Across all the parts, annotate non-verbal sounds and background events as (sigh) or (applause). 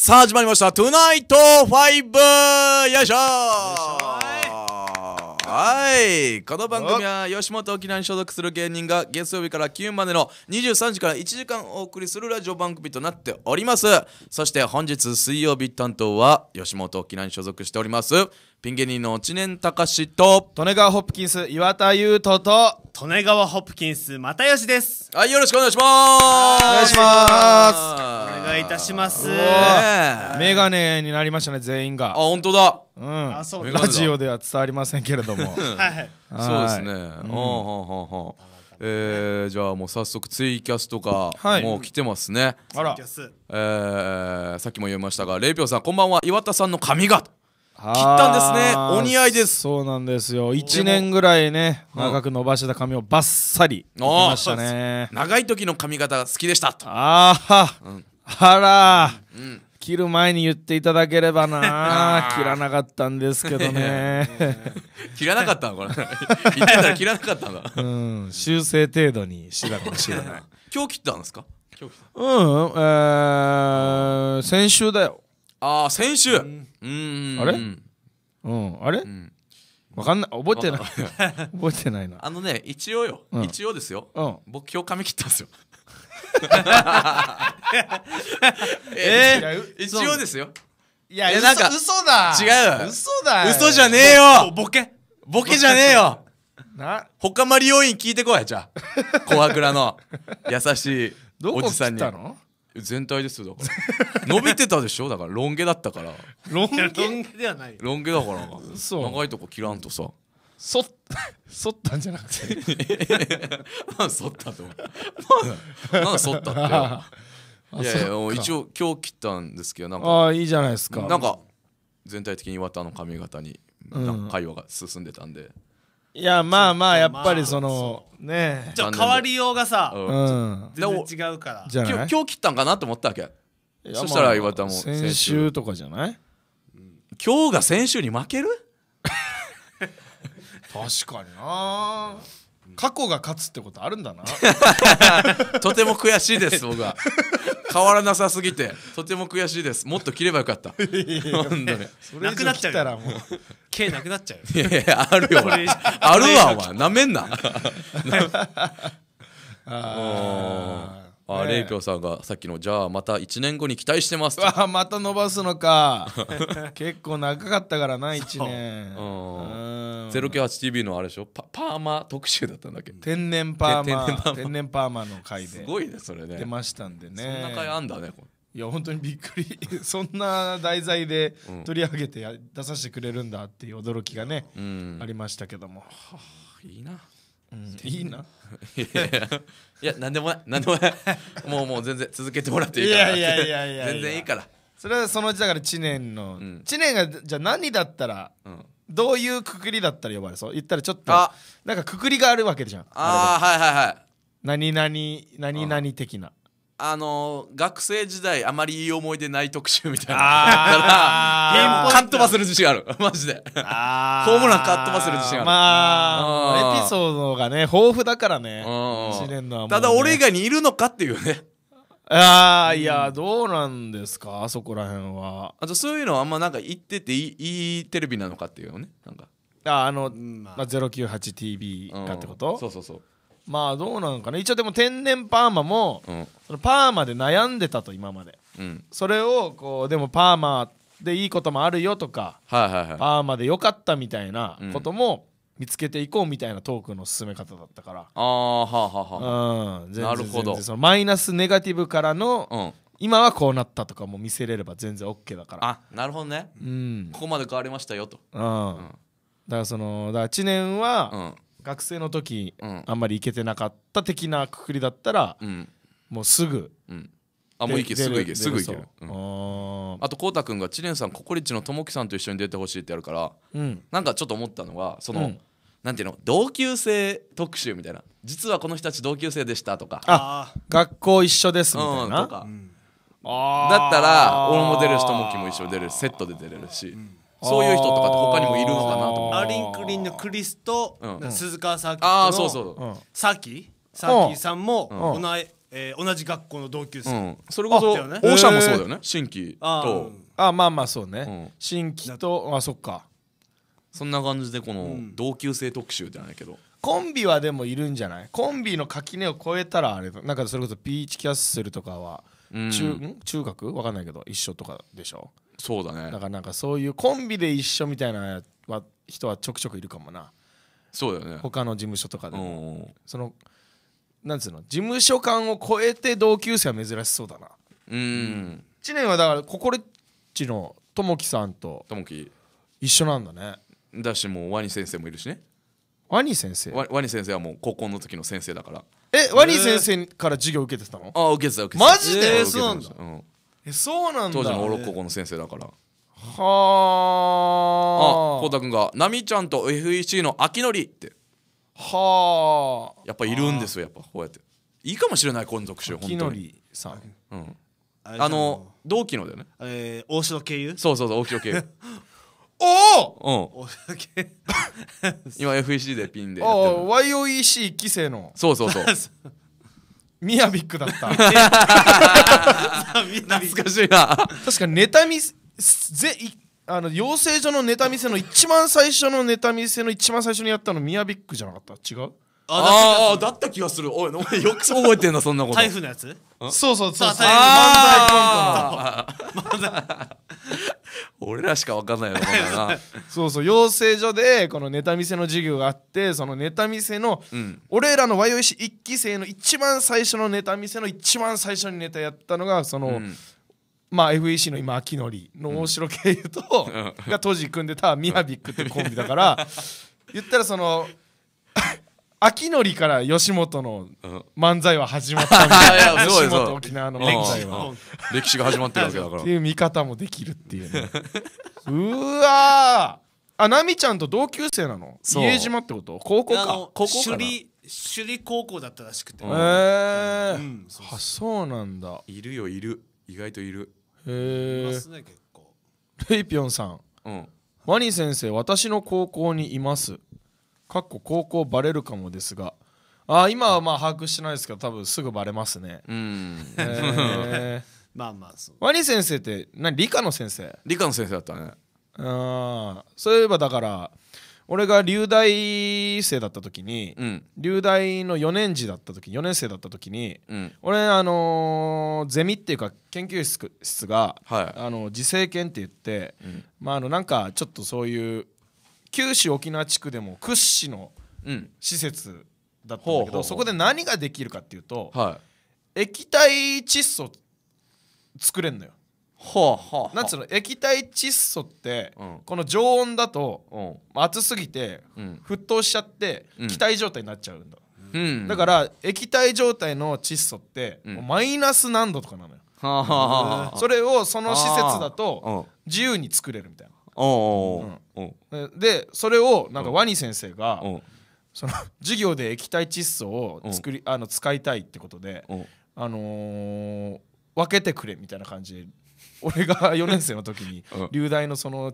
さあ始まりました「トゥナイト5」よいしょはいこの番組は吉本沖縄に所属する芸人が月曜日から金までの23時から1時間お送りするラジオ番組となっておりますそして本日水曜日担当は吉本沖縄に所属しておりますピン芸人の知念隆と利根川ホップキンス岩田優斗と利根川ホップキンス又吉ですはいよろしくお願いしますお願いしますお願いいたしますメガネになりましたね全員があ本当だうん、ラジオでは伝わりませんけれども (laughs) はいそうですね、うん、はあはあえー、じゃあもう早速ツイキャスとかもう来てますね、はい、あら、えー、さっきも言いましたがレイピョンさんこんばんは岩田さんの髪が切ったんですねお似合いですそうなんですよ1年ぐらいね長く伸ばした髪をバッサリ切ましたね長い時の髪型好きでしたとああ、うん、あら、うん切る前に言っていただければな (laughs) 切らなかったんですけどね (laughs) 切らなかったのこれ言ったら切らなかったん (laughs) うん修正程度にしてたかもしれない今日切ったんですか今日うんえー、先週だよああ先週うんあれうんあれ、うんわかんない覚えてない覚えてないなあのね一応よ、うん、一応ですよ、うん、僕今日髪切ったんですよ (laughs) えー、一応ですよ。いや、いやなんか嘘だ違う嘘だ嘘じゃねえよボケボケじゃねえよ (laughs) な他マリオイン聞いてこいじゃあ (laughs) 小らの優しいおじさんに全体ですよだから伸びてたでしょだからロン毛だったからロン毛ロン毛ではないロン毛だから長いとこ切らんとさそ (laughs) そったんじゃなくて (laughs) まあ、そったとまあ、なんそったって (laughs) いやいや一応今日切ったんですけどなんかあいいじゃないですかなんか全体的に岩田の髪型に会話が進んでたんで、うんいやまあまあやっぱりその、まあ、ねじゃあ変わりようがさ、うん、全然違うからじゃ今日今日切ったんかなと思ったわけそしたら岩田も先週とかじゃない今日が先週に負ける確かにな過去が勝つってことあるんだな (laughs) とても悔しいです僕は変わらなさすぎてとても悔しいですもっと切ればよかったそれなくなっちゃうたらもう毛なくなっちゃういやいやあるよあるわお前なめんな (laughs) あああ、れいイょうさんがさっきのじゃあまた1年後に期待してますわまた伸ばすのか (laughs) 結構長かったからな1年うん 098TV のあれでしょパパーマ特集だったんだっけ (laughs) 天然パーマ (laughs) 天然パーマの回ですごいねそれね出ましたんでねそんな回あんだねいや本当にびっくりそんな題材で取り上げて、うん、出させてくれるんだっていう驚きがね、うん、ありましたけども、はあ、いいな、うん、いいないや何でもない何 (laughs) でもないもうもう全然続けてもらっていいからいやいやいやいや全然いいからそれはそのうちだから知念の、知念がじゃあ何だったら、どういうくくりだったら呼ばれそう言ったらちょっとなんかくくりがあるわけじゃんああはいはいはい何々何々的なあの学生時代あまりいい思い出ない特集みたいなからかっ飛ばする自信あるマジでホームランかっ飛ばする自信あるまあエピソードがね豊富だからね年の、ね、ただ俺以外にいるのかっていうねああ、いや、どうなんですか、あそこら辺は。あと、そういうのはあんまなんか言ってていいいいテレビなのかっていうのね、なんか。ああの、まあ、098TV かってこと、そうそうそう。まあどうなんかな一応でも天然パーマも、うん、パーマで悩んでたと今まで、うん、それをこうでもパーマでいいこともあるよとか、はいはいはい、パーマでよかったみたいなことも、見つけていこうみたいなトークの進め方だったからああはあはあはあ、うん、なるほどそのマイナスネガティブからの、うん、今はこうなったとかも見せれれば全然 OK だからあなるほどね、うん、ここまで変わりましたよと、うん、うん、だからそのだから知念は、うん学生の時、うん、あんまり行けてなかった的なくくりだったら、うん、もうすぐ、うん、あもういけすぐいけすぐいける、うん、あとこうたくんが知念さんココリッチのともきさんと一緒に出てほしいってやるから、うん、なんかちょっと思ったのはその、うん、なんていうの同級生特集みたいな実はこの人たち同級生でしたとかあ学校一緒ですみたいな、うん、とか、うん、だったら大物出るしともきも一緒に出るセットで出れるし、うんそういう人とかって他にもいるのかなと思アリンクリンのクリスと、うん、鈴川サーキットの、サキサキさんも同じ、うんえー、同じ学校の同級生、うん、それこそ、ね、オーシャンもそうだよね、新規とあ,、まあまあそうね、新規とあそっかそんな感じでこの同級生特集じゃないけど、コンビはでもいるんじゃないコンビの垣根を越えたらあれなんかそれこそピーチキャッスルとかは中,、中学わかんないけど一緒とかでしょそうだねだからなんかそういうコンビで一緒みたいなは人はちょくちょくいるかもなそうだよね他の事務所とかでもそのなんつうの事務所間を超えて同級生は珍しそうだなうん知念はだからココレッチのともきさんとともき一緒なんだねだしもうワニ先生もいるしねワニ先生ワニ先生はもう高校の時の先生だからえワニ先生から授業受けてたの、えー、あ受けてた受けてたマジで、えー、そうなんだ、うんえそうなんだ当時のオロ高校の先生だからはあ浩太君が「奈美ちゃんと FEC の秋のり」ってはあやっぱいるんですよやっぱこうやっていいかもしれない今属州本当に秋のりさん、うん、あの同期のだよね、えー、大城経由そうそうそう大城経由 (laughs) おお、うん、今 FEC でピンでやってる YOEC 1期のそうそうそう (laughs) ミヤビックだった (laughs) 懐かしいな確かネタ見せぜあの養成所のネタ見せの一番最初のネタ見せの一番最初にやったのミヤビックじゃなかった違うああだった気がするおいお前よく (laughs) 覚えてんなそんなこと台風のやつそうそうそうそう漫才コントの (laughs) 漫才俺らしか分かんないよな (laughs) そうそう養成所でこのネタ見せの授業があってそのネタ見せの、うん、俺らの YOC 一期生の一番最初のネタ見せの一番最初にネタやったのがその、うん、まあ FEC の今秋のりの大城経由と、うん、(laughs) が当時組んでたミヤビックってコンビだから (laughs) 言ったらその秋のりから吉本の漫才は始まったみたいな (laughs) 吉本沖縄の漫才は歴史が始まってるわけだからっていう見方もできるっていうね (laughs) うわあなみちゃんと同級生なの家島ってこと高校か高校首里高校だったらしくてへえあそうなんだいるよいる意外といるへえー、レイピョンさん、ワニ先生私の高校にいますかっこ高校バレるかもですがあ今はまあ把握してないですけど多分すぐバレますねうん、えー、(laughs) まあまあそうワニ先生って何理科の先生理科の先生だったねあそういえばだから俺が留大生だった時に、うん、留大の4年時だった時4年生だった時に、うん、俺あのー、ゼミっていうか研究室が、はい、あの自生研って言って、うん、まああのなんかちょっとそういう九州沖縄地区でも屈指の施設だったんだけど、そこで何ができるかっていうと、はい、液体窒素作れんのよ。はあはあ、なんつうの液体窒素って、うん、この常温だと、うん、熱すぎて、沸騰しちゃって、気体状態になっちゃうんだ、うん、だから液体状態の窒素って、マイナス何度とかなのよ、はあはあはあ、それをその施設だと自由に作れるみたいなでそれをなんかワニ先生が、その授業で液体窒素を作り、あの使いたいってことで、あのー、分けてくれみたいな感じで俺が4 (laughs) 年生の時に流大のその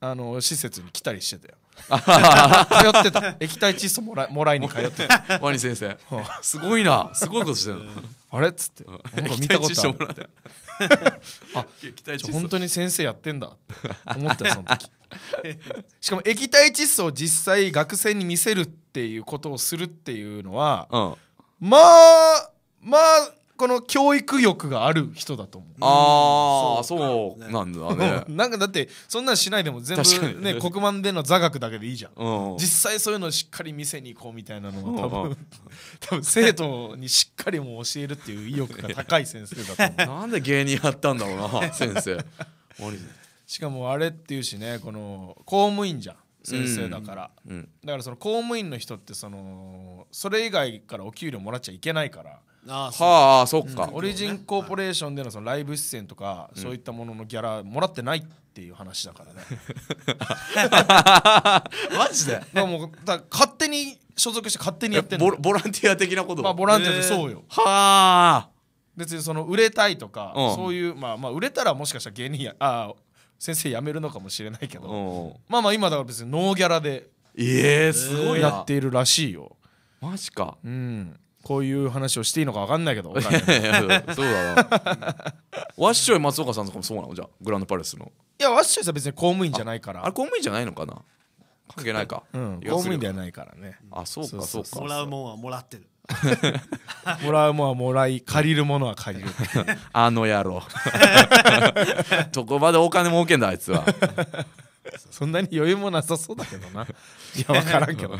あの施設に来たりしてたよ。(laughs) 通ってた液体窒素もらもらいに通ってた (laughs) ワニ先生すごいなすごいことしてるあれっつって見たこともらってあ本当に先生やってんだって思ったその時 (laughs) しかも液体窒素を実際学生に見せるっていうことをするっていうのは、うん、まあまあこの教育欲がある人だと思うああそうなんだねなんかだってそんなんしないでも全部ね (laughs) 黒板での座学だけでいいじゃん、実際そういうのをしっかり見せに行こうみたいなのは多分、(laughs) 多分生徒にしっかりも教えるっていう意欲が高い先生だと思うなんで芸人やったんだろうな先生しかもあれっていうしねこの公務員じゃん先生だから、うんうん、だからその公務員の人ってそのそれ以外からお給料もらっちゃいけないからあはあそっか、オリジンコーポレーションでのそのライブ出演とか、そういったもののギャラもらってないっていう話だからね (laughs) マジででもだ勝手に所属して勝手にやってるボボランティア的なことまあボランティアでそうよはあ別にその売れたいとか、うん、そういうまあまあ売れたらもしかしたら芸人やあ先生辞めるのかもしれないけどまあまあ今だから別にノーギャラでええすごいやっているらしいよマジかうんこういう話をしていいのか分かんないけど (laughs) そうだなわ (laughs) ッシょイ松岡さんとかもそうなのじゃグランドパレスのいやわッシょイさん別に公務員じゃないからあれ公務員じゃないのかな関係ないか、うん、公務員ではないからねあそうかそうかもらうもんはもらってる (laughs) もらうもんはもらい借りるものは借りるあの野郎どこまでお金儲けんだあいつはそんなに余裕もなさそうだけどないや分からんけど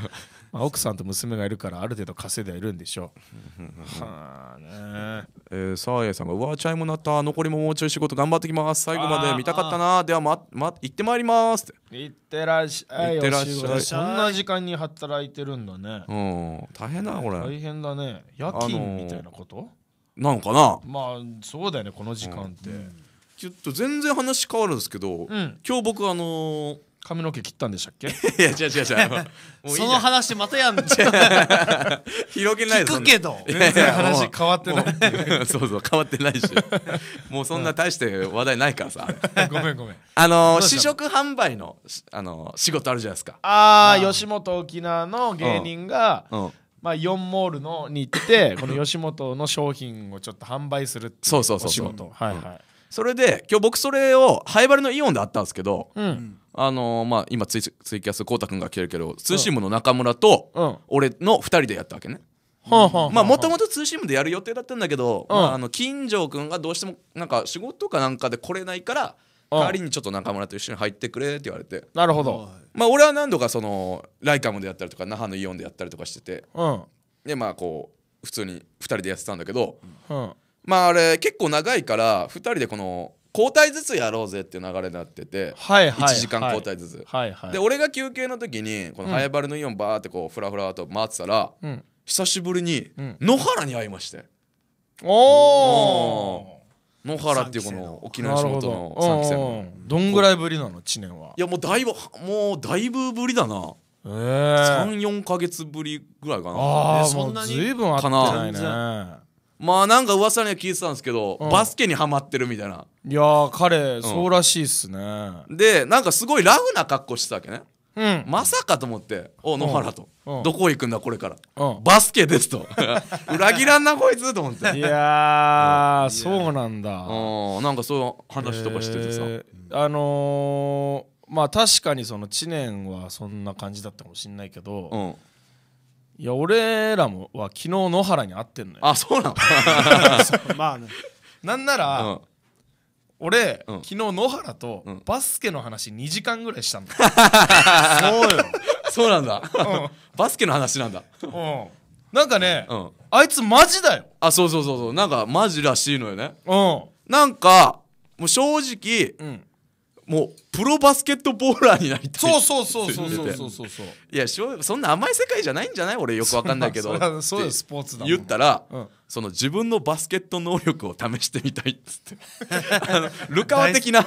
まあ、奥さんと娘がいるからある程度稼いでいるんでしょうはあねえー、サーヤさんが「うわチャイムなった残りももうちょい仕事頑張ってきます最後まで見たかったな (laughs) ではま、ま、行ってまいります」行ってらっしゃいってらっしゃいそんな時間に働いてるんだねうん大変だなこれ大変だね夜勤みたいなこと、なのかなまあそうだよねこの時間って、うん、ちょっと全然話変わるんですけど、うん、今日僕あのー髪の毛切ったんでしたっけ (laughs) いや違う違う違う (laughs) ういいその話またやんじゃん広げない聞くけど全然話変わってないそうそう変わってないしもうそんな大して話題ないからさ (laughs) ごめんごめんあの試食販売のあの仕事あるじゃないですかああ吉本沖縄の芸人が、うんまあ、4モールのに行ってこの吉本の商品をちょっと販売するっていうそうそうそうお仕事はいはい、それで今日僕それをハイバルのイオンであったんですけどうんあのー、まあ、今ツイツイキャスこうたくんが来てるけど通信部の中村と俺の2人でやったわけね。まあもともとツーシームでやる予定だったんだけど、まあ、あの金城君がどうしてもなんか仕事かなんかで来れないから代わりにちょっと中村と一緒に入ってくれって言われてなるほどまあ俺は何度かそのライカムでやったりとか那覇のイオンでやったりとかしてて、うん、でまあこう普通に2人でやってたんだけど、うん、まああれ結構長いから2人でこの交代ずつやろうぜっていう流れになってて、はいはい、1時間交代ずつ、はいはい、で俺が休憩の時にこの早原のイオンバーってこうフラフラと回ってたら、うん、久しぶりに野原に会いまして、うん、おお野原っていうこの沖縄仕事の3期生のどんぐらいぶりなの知念はいやもうだいぶもうだいぶぶりだなえ34か月ぶりぐらいかなああそんなに随分あってないねまあなんか噂には聞いてたんですけど、うんバスケにはまってるみたいないやー彼そうらしいっすねでなんかすごいラフな格好してたわけねうん、まさかと思って「お野原と、うんどこ行くんだこれから、うんバスケです」と「(laughs) 裏切らんなこいつ」と思っていやーそうなんだうんなんかそういう話とかしててさ、えーあのーまあ確かにその知念はそんな感じだったかもしんないけど、うんいや俺らもは昨日野原に会ってんのよあそうなの (laughs) まあねなんなら、うん俺、うん昨日野原とバスケの話2時間ぐらいしたんだ、そうよ (laughs) そうなんだバスケの話なんだうんなんかね、うんあいつマジだよあそうそうそうそうなんかマジらしいのよねうんなんかもう正直うんもうプロバスケットボーラーになりたいそうそうそうそうそうそうそうそうそんな甘い世界じゃないんじゃない俺よくわかんないけどそういうスポーツだ言ったら、うん、その自分のバスケット能力を試してみたいっつってあのルカワ的な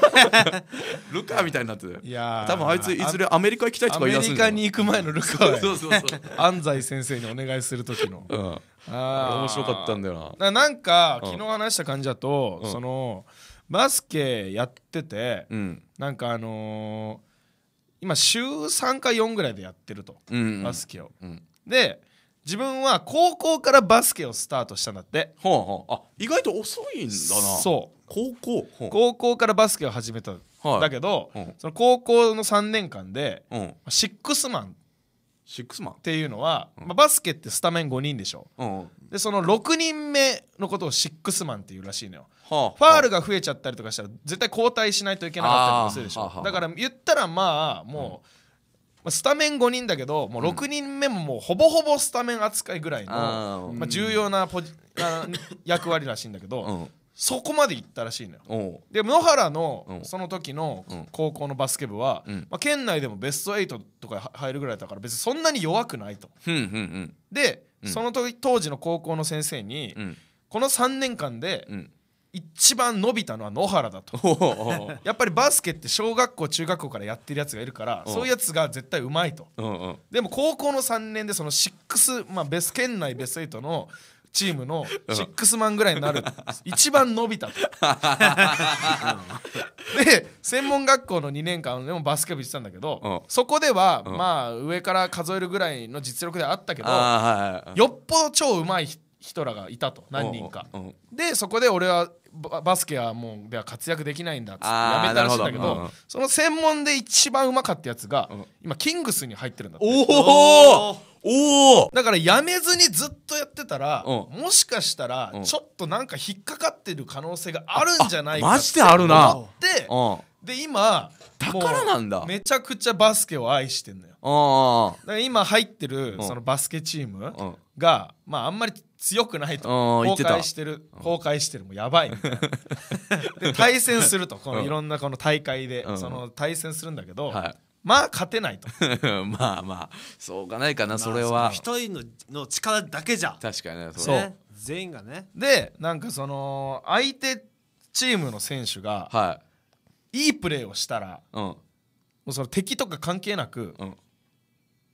ルカワみたいになってたぶん多分あいついずれアメリカ行きたいとか言い出すアメリカに行く前のルカワそうそうそう安西先生にお願いする時の、うん、ああ面白かったんだよななんか昨日話した感じだと、うん、その、うんバスケやってて、うん、なんかあのー、今週3か4ぐらいでやってると、うんうん、バスケを、うん、で自分は高校からバスケをスタートしたんだって、あ意外と遅いんだなそう高校、高校からバスケを始めた、はい、だけど、その高校の3年間で、うん、シックスマンシックスマンっていうのは、うん、まあ、バスケってスタメン5人でしょ、うん、でその6人目のことをシックスマンっていうらしいのよ、はあ、ファールが増えちゃったりとかしたら絶対交代しないといけなかったりするでしょ、はあはあ、だから言ったらまあもう、まあ、スタメン5人だけどもう6人目ももうほぼほぼスタメン扱いぐらいの、まあ、重要なポジ、役割らしいんだけど、そこまで行ったらしいのよで野原のその時の高校のバスケ部は、うん、まあ、県内でもベスト8とか入るぐらいだから別にそんなに弱くないと、うんうんうん、で、うん、その時当時の高校の先生に、うん、この3年間で、一番伸びたのは野原だとやっぱりバスケって小学校中学校からやってるやつがいるからそういうやつが絶対うまいとでも高校の3年でその6、まあ、ベス県内ベスト8のチームのシックスマンぐらいになる、(laughs) 一番伸びた (laughs) で専門学校の2年間でもバスケ部してたんだけど、そこでは、まあ上から数えるぐらいの実力ではあったけど、よっぽど超うまい人らがいたと何人か。でそこで俺はバスケはもうでは活躍できないんだっってやめたらしいんだけど、うん、その専門で一番うまかったやつが、うん、今キングスに入ってるんだっておおおだからやめずにずっとやってたら、うん、もしかしたらちょっとなんか引っかかってる可能性があるんじゃないかマジであるなって、で今だからなんだめちゃくちゃバスケを愛してんのあ今入ってるそのバスケチームが、まあ、あんまり強くないと崩壊してる崩壊してるもうやばい (laughs) で対戦するとこのいろんなこの大会で、その対戦するんだけど、はい、まあ勝てないと (laughs) まあまあそうがないかな、それは一人のの力だけじゃ確かにねそう、全員がねでなんかその相手チームの選手が、はい、いいプレーをしたら、うん、もうその敵とか関係なく、うん、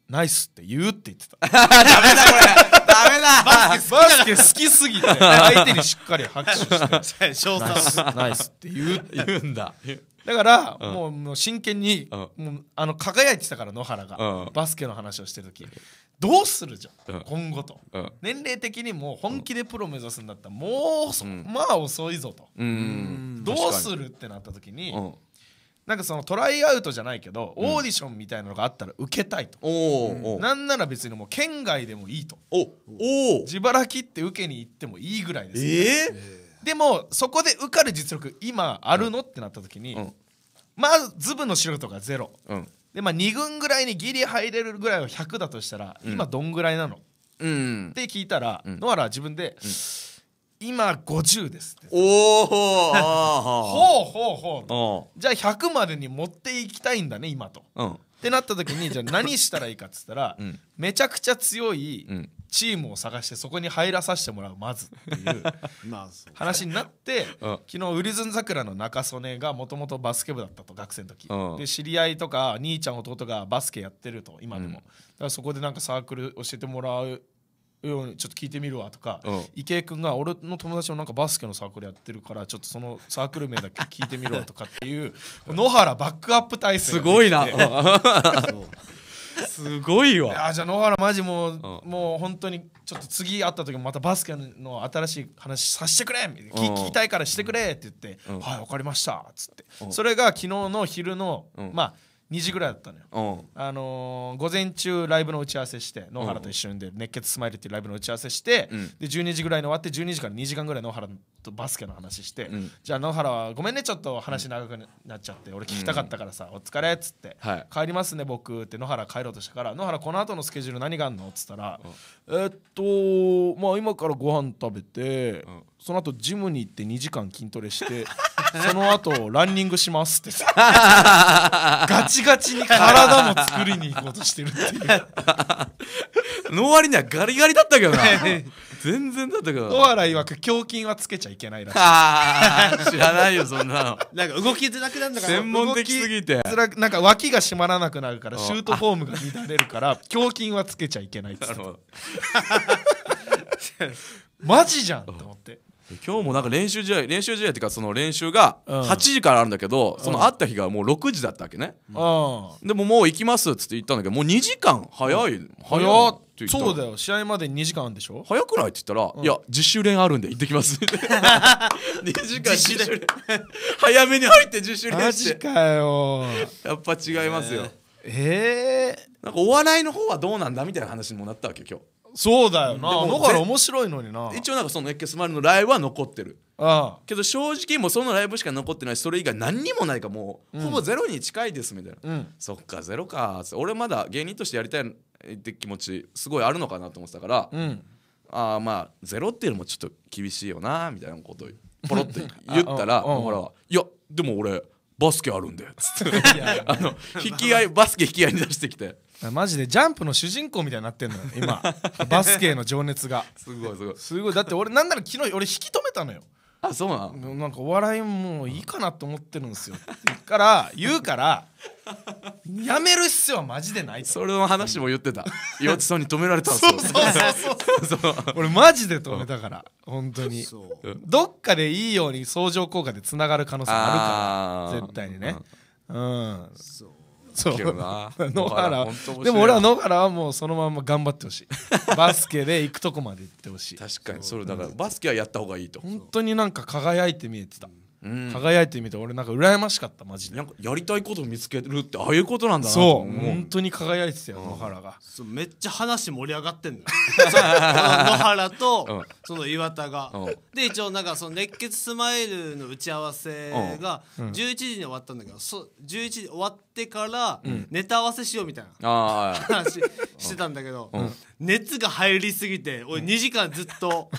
ナイスって言うって言ってた。(laughs) ダメだこれダメだバスケバスケ好きすぎて、相手にしっかり拍手して、翔 (laughs) ナナイスって言う言うんだだから、うんもうもう真剣に、うんもうあの輝いてたから野原が、うんバスケの話をしてる時どうするじゃん、うん今後とうん年齢的にもう本気でプロ目指すんだったらもうそ、うんまあ遅いぞと、うんどうするってなった時に、うんなんかそのトライアウトじゃないけど、オーディションみたいなのがあったら受けたいと、うん、なんなら別にもう県外でもいいとおお自腹切って受けに行ってもいいぐらいです、ね、えー、でもそこで受かる実力今あるの、うん、ってなった時に、うん、まずズブの素人がゼロ、うん、でまあ2軍ぐらいにギリ入れるぐらいは100だとしたら、今どんぐらいなの、うん、って聞いたら、うん、ラ原は自分で、うん今50ですおおほうほうほうじゃあ100までに持っていきたいんだね今と、うん、ってなった時にじゃあ何したらいいかっつったら、うん、めちゃくちゃ強いチームを探してそこに入らさせてもらうまずっていう (laughs) 話になって、昨日ウリズン桜の中曽根がもともとバスケ部だったと学生の時、で知り合いとか兄ちゃん弟がバスケやってると今でも、だからそこでなんかサークル教えてもらううちょっと聞いてみるわとか、うん、池江君が俺の友達のなんかバスケのサークルやってるからちょっとそのサークル名だけ聞いてみるわとかっていう (laughs) 野原バックアップ体制すごいな (laughs) すごいわじゃあ野原マジもう、うん、もう本当にちょっと次会った時もまたバスケの新しい話させてくれ、うん、聞きたいからしてくれって言って、はい分かりましたっつって、それが昨日の昼の、まあ2時ぐらいだったのよ、あのー、午前中ライブの打ち合わせして野原と一緒にで熱血スマイルっていうライブの打ち合わせして、うん、で12時ぐらいに終わって12時から2時間ぐらい野原とバスケの話して、うん、じゃあ野原はごめんねちょっと話長くなっちゃって、俺聞きたかったからさ、うん、お疲れっつって、はい、帰りますね僕って野原帰ろうとしたから野原この後のスケジュール何があんのっつったら、えー、っとまあ今からご飯食べて、うんその後ジムに行って2時間筋トレして (laughs) その後ランニングしますって (laughs) ガチガチに体も作りに行こうとしてるっていうの割にはガリガリだったけどな全然だったけど笑い曰く胸筋はつけちゃいけないらしい知らないよそんなのなんか動きづらくなるのか専門的すぎてなんか脇が締まらなくなるからシュートフォームが乱れるから (laughs) 胸筋はつけちゃいけないっってマジじゃんと思って今日もなんか練習試合練習試合っていうかその練習が8時からあるんだけど、うん、その会った日がもう6時だったわけね、うん、でももう行きますっつって言ったんだけどもう2時間早い、うん、早ってそうだよ試合まで2時間あるでしょ早くないって言ったら、うん、いや自主練あるんで行ってきます2 (laughs) 時間自主練早めに入って自主練してマジかよやっぱ違いますよええー、なんかお笑いの方はどうなんだみたいな話にもなったわけ今日そうだよなから面白いのにな一応なんかそのマ血ルのライブは残ってるああけど正直もうそのライブしか残ってないそれ以外何にもないかもう、ほぼゼロに近いですみたいな、うん、そっかゼロかって俺まだ芸人としてやりたいって気持ちすごいあるのかなと思ってたから、うん、ああまあゼロっていうのもちょっと厳しいよなみたいなことをポロって言ったら野原は「いやでも俺バスケあるんで」っつってあの引き合いバスケ引き合いに出してきて。マジでジャンプの主人公みたいになってんのよ (laughs) 今バスケの情熱がすごいすごいすごいだって俺なんなら昨日俺引き止めたのよあそうなのなんかお笑いもういいかなと思ってるんですよから言うからやめる必要はマジでないそれの話も言ってた岩地さんに止められたんですよそうそうそうそう俺マジで止めたから本当にどっかでいいように相乗効果でつながる可能性あるから絶対にねうんそうそうな野原でも俺は野原はもうそのまま頑張ってほしい (laughs) バスケで行くとこまで行ってほしい確かにそれだからバスケはやった方がいいと本当になんか輝いて見えてた、輝いてみて俺なんか羨ましかったマジでなんかやりたいことを見つけるってああいうことなんだなとそう、本当に輝いてたよ野原がそうめっちゃ話盛り上がってんのよ (laughs) 野原とその岩田が、で一応なんかその熱血スマイルの打ち合わせが11時に終わったんだけど、そ11時終わってからネタ合わせしようみたいなあー話してたんだけど、うん熱が入りすぎて俺2時間ずっと、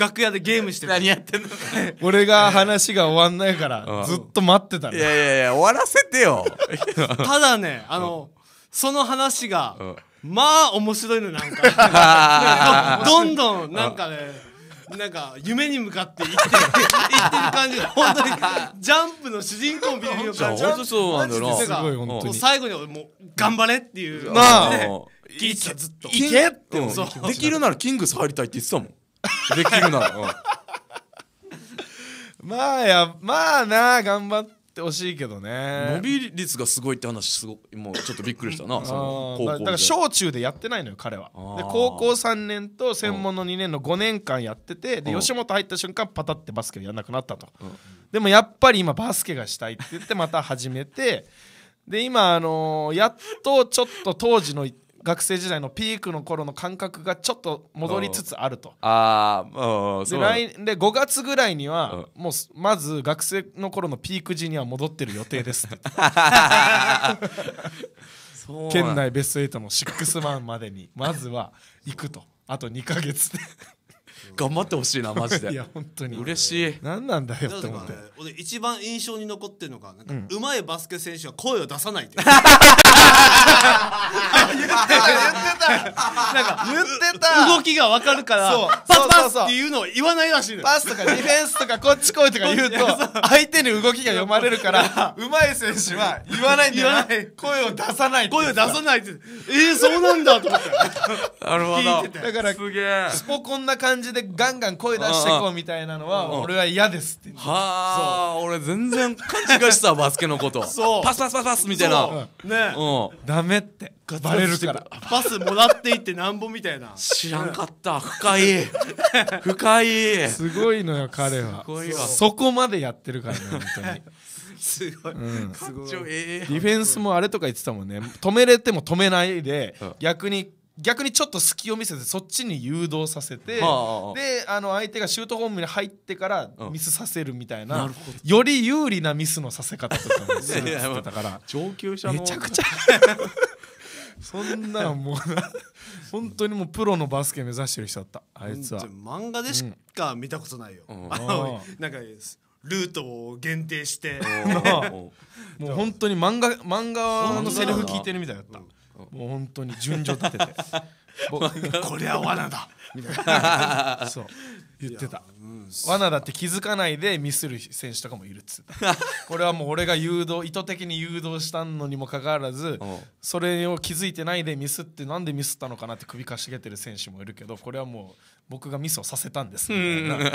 楽屋でゲームして何やってんの (laughs) 俺が話が終わんないから、ずっと待ってたいやいやいや終わらせてよ、(laughs) ただねあの、その話がうんまあ面白いのなんか (laughs) どんどんなんかねなんか夢に向かって行って行ってる感じ本当に (laughs) ジャンプの主人公みたいな感じ本当そうなんだよすごい最後にもう頑張れっていうなあ聞いてずっといけって、できるならキングス入りたいって言ってたもん (laughs) できるなら、まあやまあな頑張ってってほしいけどね伸び率がすごいって話すごもうちょっとびっくりしたな (laughs) その高校だから小中でやってないのよ彼はで高校3年と専門の2年の5年間やっててで吉本入った瞬間パタってバスケやんなくなったと、うん、でもやっぱり今バスケがしたいって言ってまた始めてで今あのー、やっとちょっと当時の学生時代のピークの頃の感覚がちょっと戻りつつあると。ああ、で来で5月ぐらいには、もうまず学生の頃のピーク時には戻ってる予定です (laughs) 県内ベスト8の6マンまでにまずは行くとあと2か月で頑張ってほしいな (laughs) マジでいや本当に嬉しい何なんだよって思って俺一番印象に残ってるのがなんかうまいバスケ選手は声を出さないって (laughs) 言ってたなんか言ってた動きが分かるからパスパスっていうのを言わないらしいのパスとかディフェンスとかこっち来いとか言うと相手に動きが読まれるからうま (laughs) い選手は言わないんだよ声を出さない声を出さないってえー、そうなんだと思ってなるほどだからスポコンな感じででガンガン声出していこうみたいなのは俺は嫌ですってはあ俺全然勘違いしたバスケのことそうパスパスパスパスみたいなねうんダメってバレるからパスもらっていってなんぼみたいな知らんかった (laughs) 深い深いすごいのよ彼はそこまでやってるからね本当に (laughs) すごい、うん、ディフェンスもあれとか言ってたもんね止めれても止めないで、うん、逆に逆にちょっと隙を見せてそっちに誘導させて、はあ、であの相手がシュートホームに入ってからミスさせるみたいなうんな、より有利なミスのさせ方とかもする (laughs) だから上級者めちゃくちゃ (laughs) そんなもう (laughs) 本当にもうプロのバスケ目指してる人だったあいつは漫画でしか見たことないよ、うん、なんかルートを限定してもう本当に漫画漫画のセリフ聞いてるみたいだった、うんもう本当に順序立てて (laughs) これは罠だみたいな (laughs) そう言ってた、うん、罠だって気づかないでミスる選手とかもいるっつってこれはもう俺が誘導意図的に誘導したのにもかかわらずそれを気づいてないでミスってなんでミスったのかなって首かしげてる選手もいるけどこれはもう僕がミスをさせたんですみたいな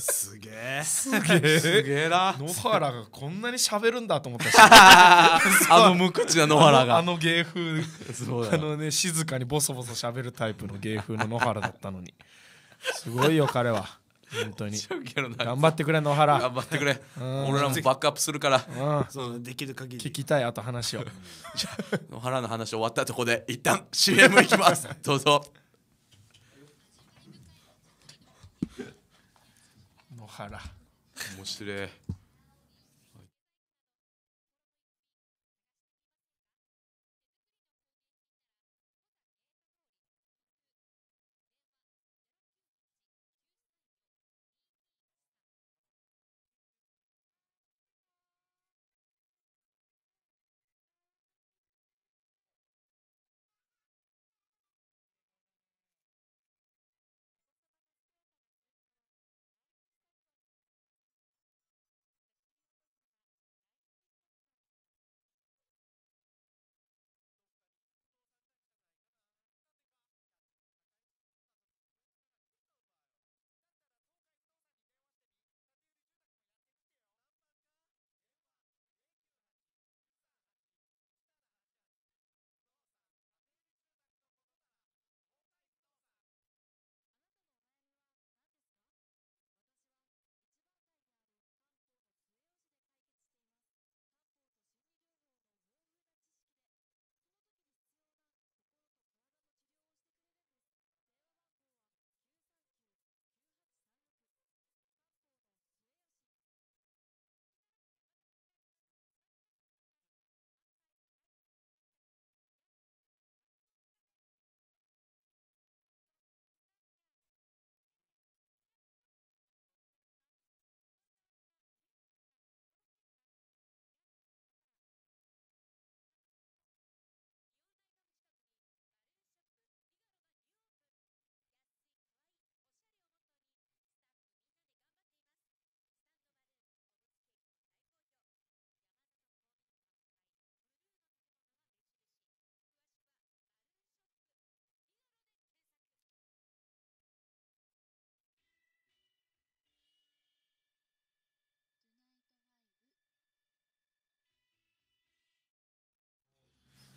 すげえすげえな野原がこんなに喋るんだと思ったし (laughs) あの無口な野原があの芸風あのね静かにボソボソ喋るタイプの芸風の野原だったのにすごいよ彼は本当に頑張ってくれ野原頑張ってくれ、俺らもバックアップするから、うん、そうできる限り聞きたいあと話を野原の話終わったとこで一旦 CM いきます (laughs) どうぞ原面白い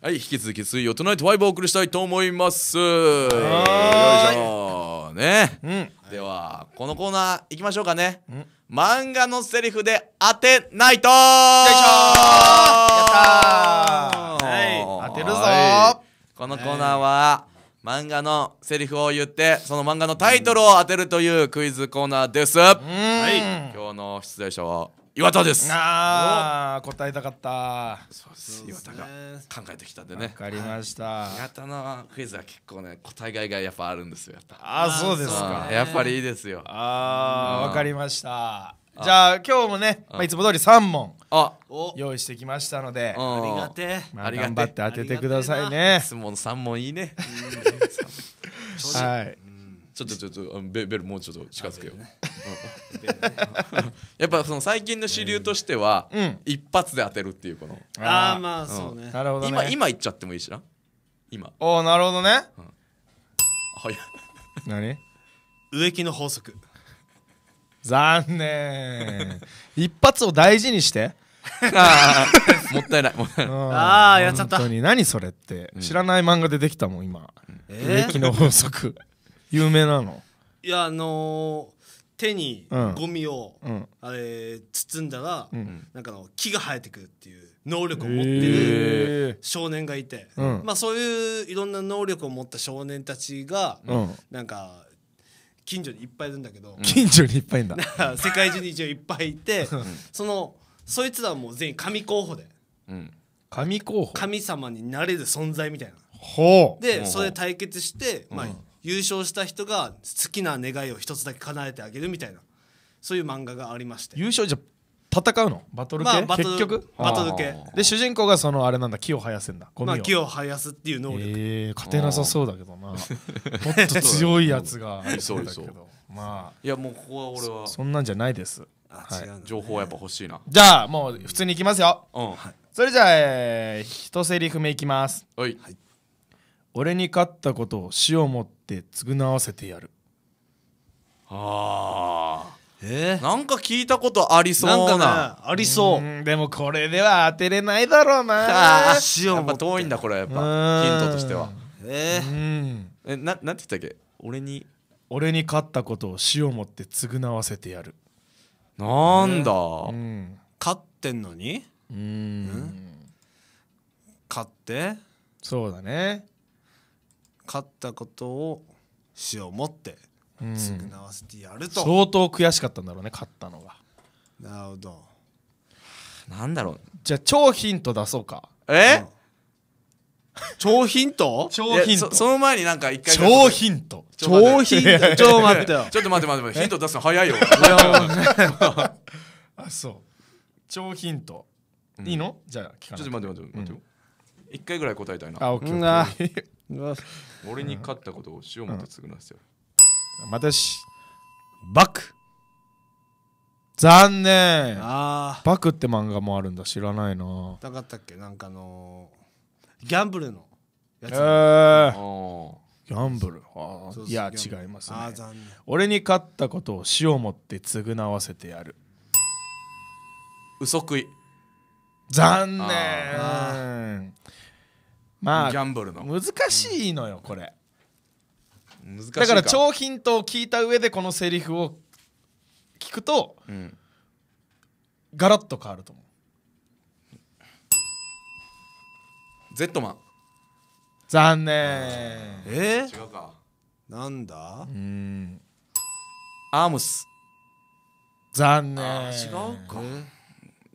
はい引き続き水曜トナイト5をお送りしたいと思いますよいしょね、うん、ではこのコーナーいきましょうかね、うん、漫画のセリフで当てないとよいしょはい当てるぞ、はい、このコーナーは、漫画のセリフを言ってその漫画のタイトルを当てるというクイズコーナーです、はい、今日の出題者は岩田ですああ答えたかったそうです岩田が考えてきたんでねわかりました岩田のクイズは結構ね答えがいがやっぱあるんですよああそうですかやっぱりいいですよああわかりましたじゃあ今日もね、まあ、いつも通り三問あ、用意してきましたのでありがてありが頑て当ててくださいね質問三問いいねはいちょっとちょっとベベルもうちょっと近づけよう、ね、やっぱその最近の主流としては、うん、一発で当てるっていうこのああまあそうね、なるほど、ね、今今言っちゃってもいいしな今おおなるほどね、うん、早い何植木の法則残念一発を大事にしてああ (laughs) もったいないああやっちゃった本当に何それって、うん、知らない漫画出てきたもん今、うん、植木の法則有名なのいやあのー手にゴミを、うんあれ包んだら、うんなんかの木が生えてくるっていう能力を持ってる少年がいて、うんまあそういういろんな能力を持った少年たちが、うんなんか近所にいっぱいいるんだけど、近所にいっぱいいんだ (laughs) 世界中に一応いっぱいいて、そのそいつらはもう全員神候補でうん神候補神様になれる存在みたいなほうで、うんそれで対決して、まあうん優勝した人が好きな願いを一つだけ叶えてあげるみたいなそういう漫画がありまして優勝じゃ戦うのバトル系、まあ、バトル結局バトル系で主人公がそのあれなんだ木を生やすんだまあ、木を生やすっていう能力、えー、勝てなさそうだけどな (laughs) もっと強いやつがありそうだけどまあいやもうここは俺はそんなんじゃないですはい、情報はやっぱ欲しいなじゃあもう普通にいきますよ、うん、それじゃあ、えー、一セリフ目いきますはい、俺に勝ったことを死をもっって償わせてやるああえー、なんか聞いたことありそうななありそうでもこれでは当てれないだろうなあやっぱ遠いんだこれやっぱヒントとしてはえー、えななんて言ったっけ俺に俺に勝ったことを死をもって償わせてやるなんだ、うん、勝ってんのにうん勝ってそうだね勝ったことを死をもって償わせてやると、相当悔しかったんだろうね勝ったのがなるほどなんだろうじゃあ超ヒント出そうかえ、うん超ヒント超ヒントそその前になんか一回超ヒント超ヒントちょっと待って (laughs) ちょっと待って待ってヒント出すの早いよ (laughs) あそう超ヒント、うん、いいのじゃあ聞かないちょっと待って待って待ってよ、うん、一回ぐらい答えたいなあオッケー俺に勝ったことを塩本償わせよ。私、バク残念あバクって漫画もあるんだ知らないななかったっけなんかあのギャンブルのやつえー、ギャンブルあいや違いますね俺に勝ったことを死をもって償わせてやる嘘食い残念まあギャンブルの難しいのよこれ難しいだから超ヒントを聞いた上でこのセリフを聞くと、うん、ガラッと変わると思うゼットマン残念えー、違うかなんだうんアームス残念違うか、い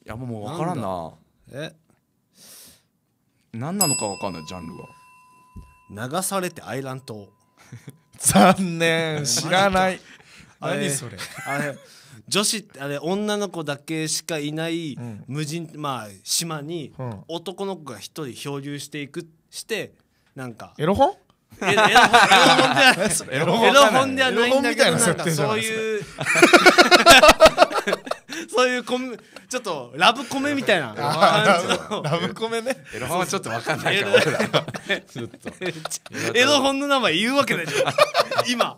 やもう分からんなえ何なのか分かんないジャンルが流されてアイラン島 (laughs) 残念 (laughs) 知らない何それ (laughs) あれ女子あれ女の子だけしかいない無人、うん、まあ島に男の子が一人漂流していくしてなんかエロ本エロ本ではないんだけどなんかそういうそういうコメちょっとラブコメみたいな感じのラブコメねエロ本はちょっと分かんないから俺らちょっとエロ本の名前言うわけないじゃん今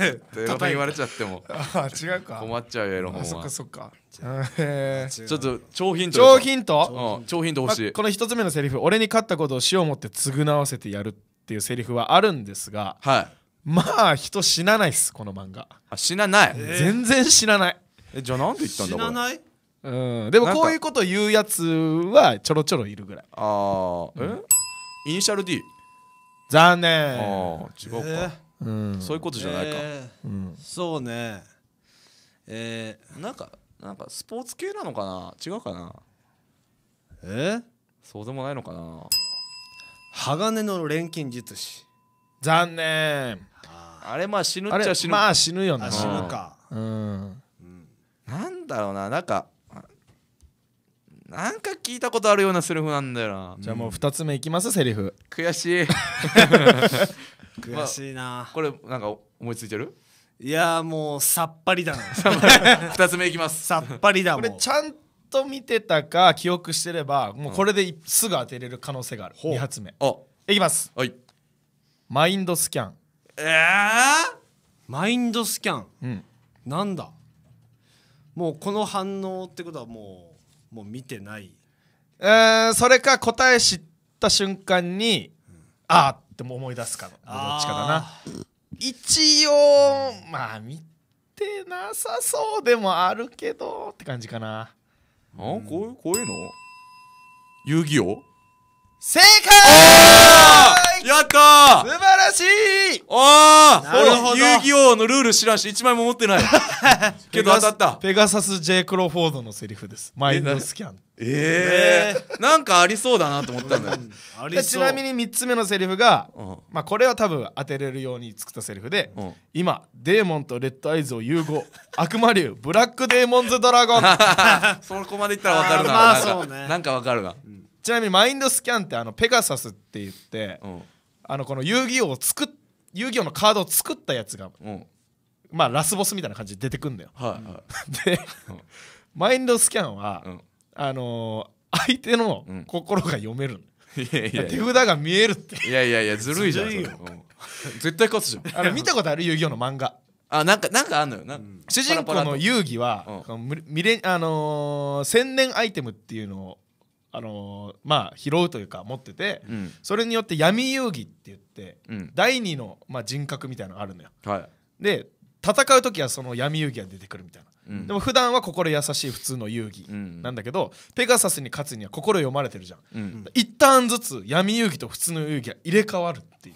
エロ本言われちゃってもあ違うか困っちゃうよエロ本はそっかそっかちょっと超ヒント超ヒント超ヒント欲しいこの一つ目のセリフ俺に勝ったことを死をもって償わせてやるっていうセリフはあるんですがはいまあ人死なないっすこの漫画あ死なない全然死なないえじゃあなんて言ったんだ死ないうん、でもこういうこと言うやつはちょろちょろいるぐらいああ、え、イニシャル D 残ああ違うか、うん、そういうことじゃないか、えーうんそうねえなんかなんかスポーツ系なのかな違うかなえーそうでもないのかな鋼の錬金術師残念あれまあ死ぬっちゃ死ぬまあ死ぬよな死ぬかうんなんだろうななんかなんか聞いたことあるようなセリフなんだよなじゃあもう2つ目いきますセリフ悔しい悔しいな、(laughs) まあ、これなんか思いついてるいやもうさっぱりだな2 (laughs) つ目いきますさっぱりだもんこれちゃんと見てたか記憶してればもうこれですぐ当てれる可能性がある、うん、2発目いきますはいマインドスキャンええー、マインドスキャン、うん、なんだもうこの反応ってことはもうもう見てないえー、それか答え知った瞬間に、うん、ああって思い出すかのどっちかだな一応まあ見てなさそうでもあるけどって感じかなあこういうこういうの遊戯王正解やった素晴らしいおー遊戯王のルール知らんし、一枚も持ってない。(laughs) けど当たった。ペガサス・ジェイ・クロフォードのセリフです。マイナドスキャン。ええー、なんかありそうだなと思ったんだよ。あ (laughs) りちなみに3つ目のセリフが、うん、まあこれは多分当てれるように作ったセリフで、うん、今、デーモンとレッドアイズを融合、(laughs) 悪魔竜、ブラックデーモンズ・ドラゴン。そこまでいったらわかるな。まあそうね。なんかわかるな。うんちなみにマインドスキャンってあのペガサスって言って、うん、あのこの遊戯王を作っ遊戯王のカードを作ったやつが、うん、まあラスボスみたいな感じで出てくんだよ。はいはい、(laughs) で、マインドスキャンは、あのー、相手の心が読める、いやいや手札が見えるっていやいやいやずるいじゃん絶対勝つじゃんあれ見たことある遊戯王の漫画あなんかなんかあんのよな、うん、主人公の遊戯は、うん、あのー、年アイテムっていうのをあのー、まあ拾うというか持ってて、うん、それによって闇遊戯って言って、うん、第二の、まあ、人格みたいなのがあるのよ、はい、で戦う時はその闇遊戯が出てくるみたいな、でも普段は心優しい普通の遊戯なんだけど、ペガサスに勝つには心読まれてるじゃん、うん、一旦ずつ闇遊戯と普通の遊戯が入れ替わるっていう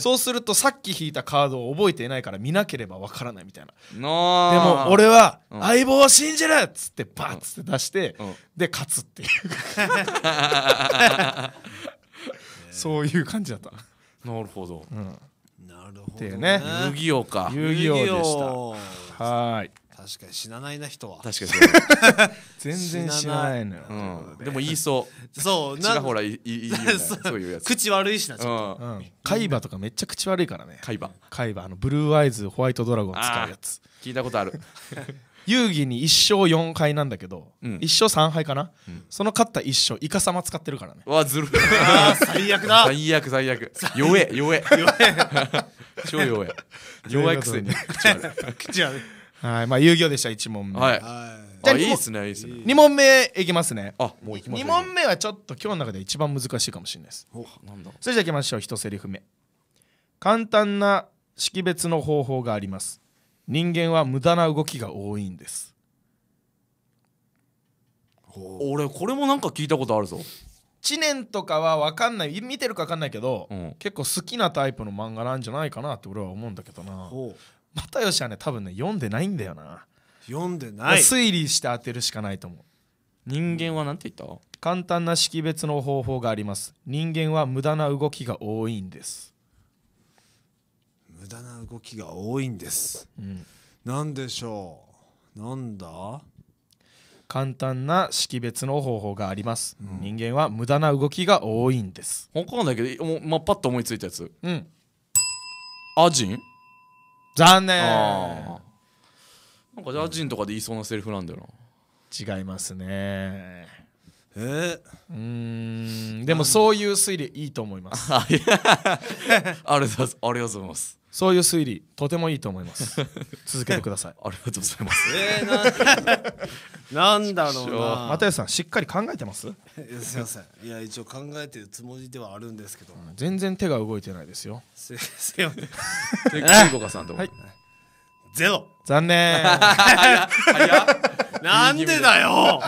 そうするとさっき引いたカードを覚えていないから見なければわからないみたいなでも俺は相棒を信じるっつってバッつって出して、で勝つっていう (laughs) そういう感じだったなるほど、うん、なるほど、ね、遊戯王か遊戯王でしたはい確かに死なないな人は確かに全然死なないのよ、うん、でも言いそうそう (laughs) ちらほら言いう、そういうやつ口悪いしなちょっと、うん、海馬とかめっちゃ口悪いからね海馬海馬あのブルーアイズホワイトドラゴン使うやつ聞いたことある (laughs) 遊戯に1勝4敗なんだけど、うん、1勝3敗かな、うん、その勝った1勝イカ様使ってるからねわずる (laughs) 最悪だ最悪最悪弱え弱え弱え超弱え弱いくせに口悪い口悪いはいまあ遊戯でした1問目はいじゃあいいですねいいですね2問目いきますねあもういきます2問目はちょっと今日の中で一番難しいかもしれないですなんだそれじゃあいきましょう一セリフ目簡単な識別の方法があります人間は無駄な動きが多いんです俺これもなんか聞いたことあるぞ知念とかは分かんない見てるか分かんないけど、うん結構好きなタイプの漫画なんじゃないかなって俺は思うんだけどな又吉はね多分ね読んでないんだよな読んでない推理して当てるしかないと思う人間は何て言った簡単な識別の方法があります人間は無駄な動きが多いんです無駄な動きが多いんです、うん、何でしょうなんだ簡単な識別の方法があります、うん、人間は無駄な動きが多いんです分かんないけど、まあ、パッと思いついたやつうんアジン残念あなんかジャージンとかで言いそうなセリフなんだよ違いますねえー、うんでもそういう推理いいと思いますありいます (laughs) ありがとうございますそういう推理とてもいいと思います (laughs) 続けてくださいありがとうございますえー、なん (laughs) なんだろうな又吉さんしっかり考えてますすみませんいや一応考えてるつもりではあるんですけど、うん、全然手が動いてないですよ (laughs) すいません手動かさんとはいゼロ残念なんでだよ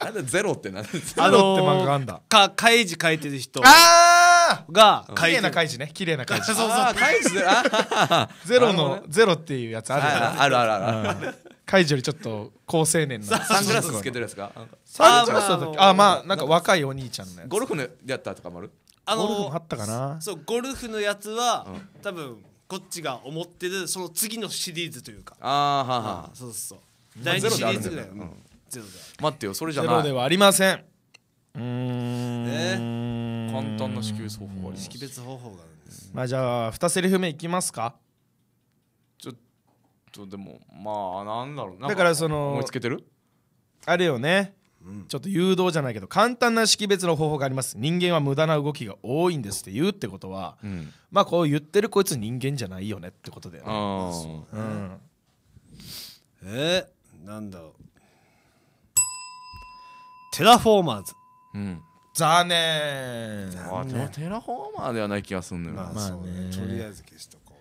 なんでゼロってなんでゼロって漫画あんだかカイ書いてる人あああが綺麗なイジね綺麗なカイジ。(laughs) (laughs) (laughs) ゼロのゼロっていうやつあるあるあるあるカイジよりちょっと高青年なサングラスつけてるですかサングラスだあまあなんか若いお兄ちゃんのやつゴルフのやったとかもあるあのゴルフあったかなそうゴルフのやつは、ん、多分こっちが思ってるその次のシリーズというかああははそうそう第2シリーズぐらい、うゼロで待ってよそれじゃないゼロではありませんうんえ簡単な識別方法があります識別方法があるんです、まあ、じゃあ2セリフ目いきますかちょっとでもまあなんだろうなだからその思いつけてるあれよねうん、ちょっと誘導じゃないけど簡単な識別の方法があります人間は無駄な動きが多いんですって言うってことは、うん、まあこう言ってるこいつ人間じゃないよねってことだよね、うん、えー、なんだろうテラフォーマーズ、うん、残念あでテラフォーマーではない気がすんのよ、まあ、まあね、とりあえず消しとこ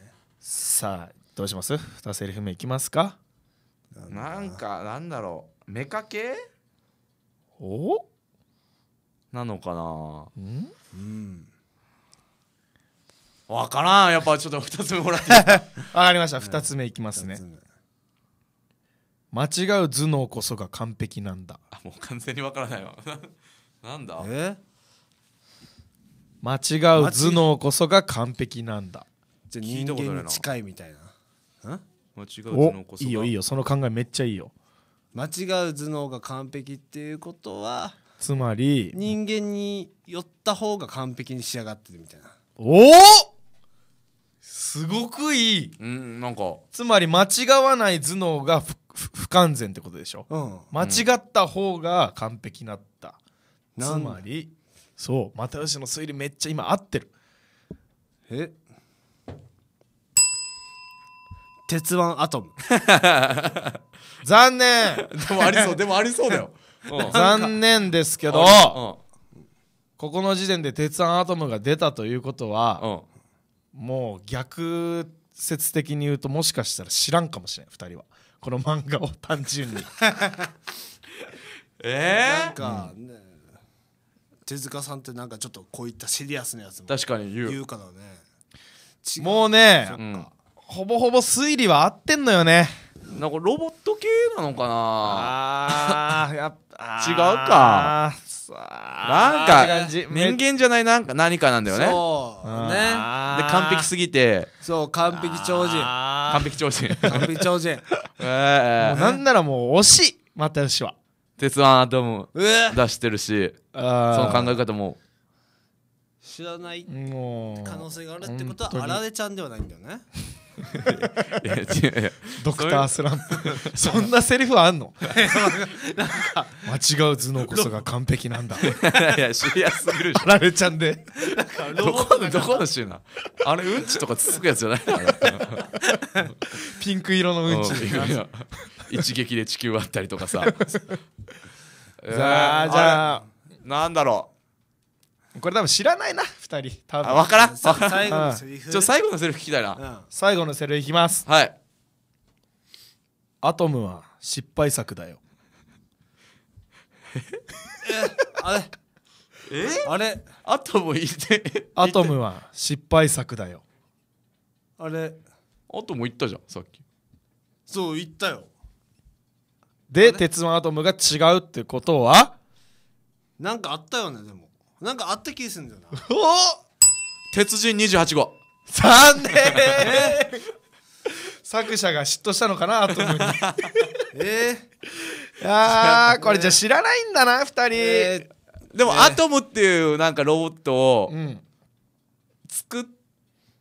う、ね、さあどうします ?2 セリフ目いきますかなんかなんだろう目かけおなのかなうんうん分からんやっぱちょっと2つ目もらって分 (laughs) かりました2つ目いきますね間違う頭脳こそが完璧なんだもう完全に分からないわなんだ間違う頭脳こそが完璧なんだじゃあ人間に近いみたいな間違う頭脳こそいいよいいよその考えめっちゃいいよ間違う頭脳が完璧っていうことはつまり人間に寄った方が完璧に仕上がってるみたいなおおすごくいい、うん、なんかつまり間違わない頭脳が不完全ってことでしょ、うん、間違った方が完璧なった、つまりそう又吉の推理めっちゃ今合ってるえ鉄腕アトム (laughs) 残念でもありそうでもありそうだよ、(laughs) 残念ですけど、ここの時点で鉄腕アトムが出たということは、もう逆説的に言うともしかしたら知らんかもしれない2人はこの漫画を単純に (laughs) えー、なんか、手塚さんってなんかちょっとこういったシリアスなやつも確かに言う言うからねもうね、うん、ほぼほぼ推理は合ってんのよねなんかロボット系なのかなあやっぱ違うかなんか人間じゃないなんか何かなんだよねそうねで完璧すぎてそう完璧超人完璧超人完璧超人 (laughs) えー、もうなんならもう惜しい又吉は鉄腕アトム出してるしその考え方も知らない可能性があるってことはあられちゃんではないんだよね (laughs) ドクタースランプそんなセリフあんの (laughs) 間違う頭脳こそが完璧なんだ (laughs) いや知りやすぎるあられちゃんでどこのどこの週なあれうんちとかつつくやつじゃないピンク色のうんち (laughs) 一撃で地球割ったりとかさ (laughs) じゃあじゃあなんだろうこれ多分知らないな2人多分あ分からん最後の (laughs) セリフ、最後のセリフ聞きたいな、うん、最後のセリフいきますはいアトムは失敗作だよあれえあれアトムいてアトムは失敗作だよあれアトム言ったじゃんさっきそう言ったよで、鉄腕アトムが違うってことはなんかあったよねでもなんかあった気すんだよな (laughs) お鉄人28号残念 (laughs) 作者が嫉妬したのかなアトムに (laughs) えー、あーこれじゃ知らないんだな2人、えー、でも、えー、アトムっていうなんかロボットを作っ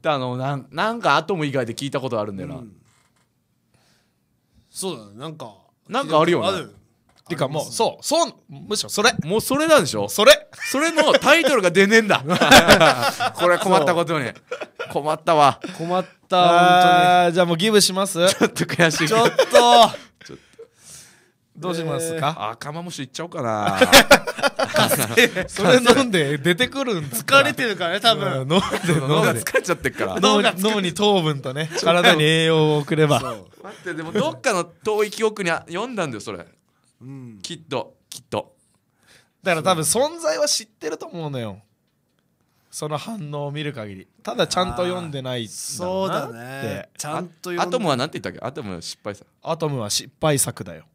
たのなんなんかアトム以外で聞いたことあるんだよな、うん、そうだねなんかなんかあるよねてかもうそうそうむしろそれもうそれなんでしょそれそれのタイトルが出ねえんだ (laughs) これ困ったことに困ったわ困った本当にじゃあもうギブしますちょっと悔しいちょっとどうしますか、あかまむしいっちゃおうかなそれ飲んで出てくるん疲れてるからね多分、飲ん、飲んで脳が疲れちゃってるから脳に糖分とね体に栄養を送れば待ってでもどっかの遠い記憶に読んだんだよそれ、うん、きっときっとだから多分存在は知ってると思うのよその反応を見る限りただちゃんと読んでないそうだねちゃんと読んでアトムは何て言ったっけアトムは失敗作アトムは失敗作だよ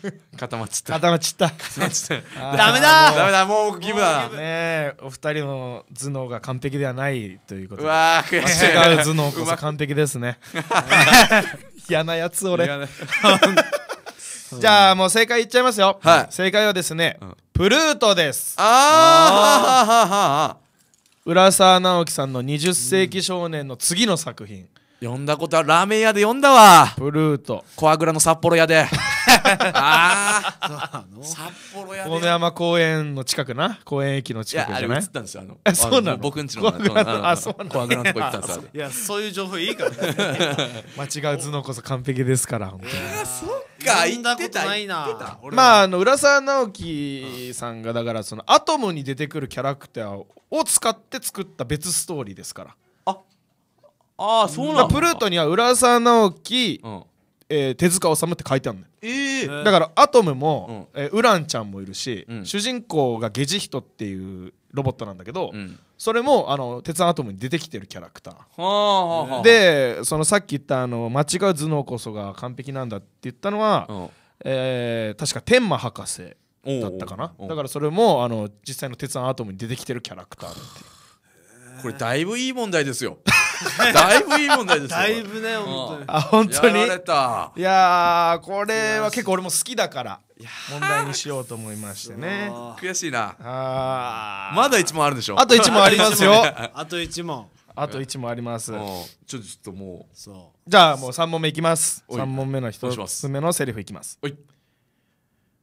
(laughs) 固まっちった固まっちったっったダメだダメだもうギブだねお二人の頭脳が完璧ではないということうわー悔しい違う頭脳こそ完璧ですね (laughs) 嫌なやつ俺 (laughs) じゃあもう正解いっちゃいますよ、はい、正解はですね、プルートですああ浦沢直樹さんの20世紀少年の次の作品、読んだことはラーメン屋で読んだわプルートコアグラの札幌屋でああ札幌やね小野山公園の近くな公園駅の近くじゃないあれ映ったんですよあのそうなの僕んちのあそうなの怖くなとこ行ったんですよいやそういう情報いいから間違う頭脳こそ完璧ですから本当にあそっか行ってたないなまああの浦沢直樹さんがだからそのアトムに出てくるキャラクターを使って作った別ストーリーですからああそうなんプルートには浦沢直樹、うんえー、手塚治虫って書いてあるね、えー、だからアトムも、うん、えー、ウランちゃんもいるし、うん、主人公がゲジヒトっていうロボットなんだけど、うん、それもあの鉄腕アトムに出てきてるキャラクター、でそのさっき言ったあの間違う頭脳こそが完璧なんだって言ったのは、えー、確か天馬博士だったかなだからそれもあの実際の鉄腕アトムに出てきてるキャラクターってこれだいぶいい問題ですよ (laughs) (laughs) だいぶいい問題ですよ。だいぶね、本当に。あ、本当に。いやこれは結構俺も好きだから、問題にしようと思いましてね。(laughs) 悔しいな。あまだ1問あるでしょあと1問ありますよ。(laughs) あと1問。あと1問あります。ちょっともう。じゃあもう3問目いきます。3問目の1つ目のセリフいきます。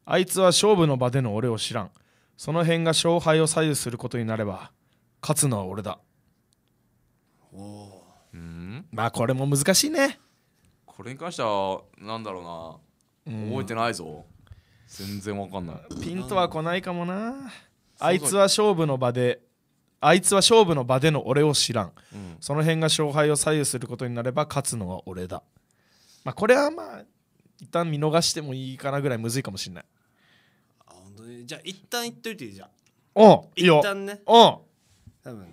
あいつは勝負の場での俺を知らん。その辺が勝敗を左右することになれば、勝つのは俺だ。おーまあこれも難しいねこれに関してはなんだろうな、うん、覚えてないぞ全然わかんないピンとは来ないかもなあいつは勝負の場であいつは勝負の場での俺を知らん、うん、その辺が勝敗を左右することになれば勝つのは俺だまあこれはまあ一旦見逃してもいいかなぐらいむずいかもしれないあ本当にじゃあ一旦言っといていいじゃんおいいよ一旦ねお多分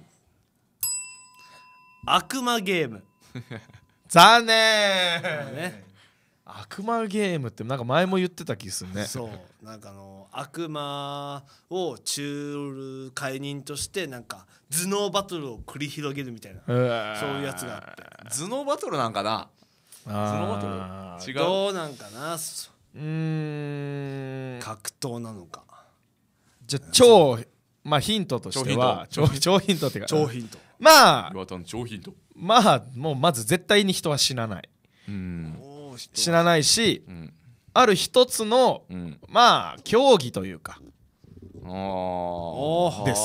悪魔ゲーム残念、ね、悪魔ゲームってなんか前も言ってた気するねそうなんかあの悪魔をチュール解任としてなんか頭脳バトルを繰り広げるみたいなそういうやつがあって頭脳バトルなんかな頭脳バトル違うどうなんかなうん格闘なのかじゃあ超まあヒントとしては超ヒントっていうか超ヒントまあ、まあ、もうまず絶対に人は死なない。死なないし、うん、ある一つの、うん、まあ、競技というか。です。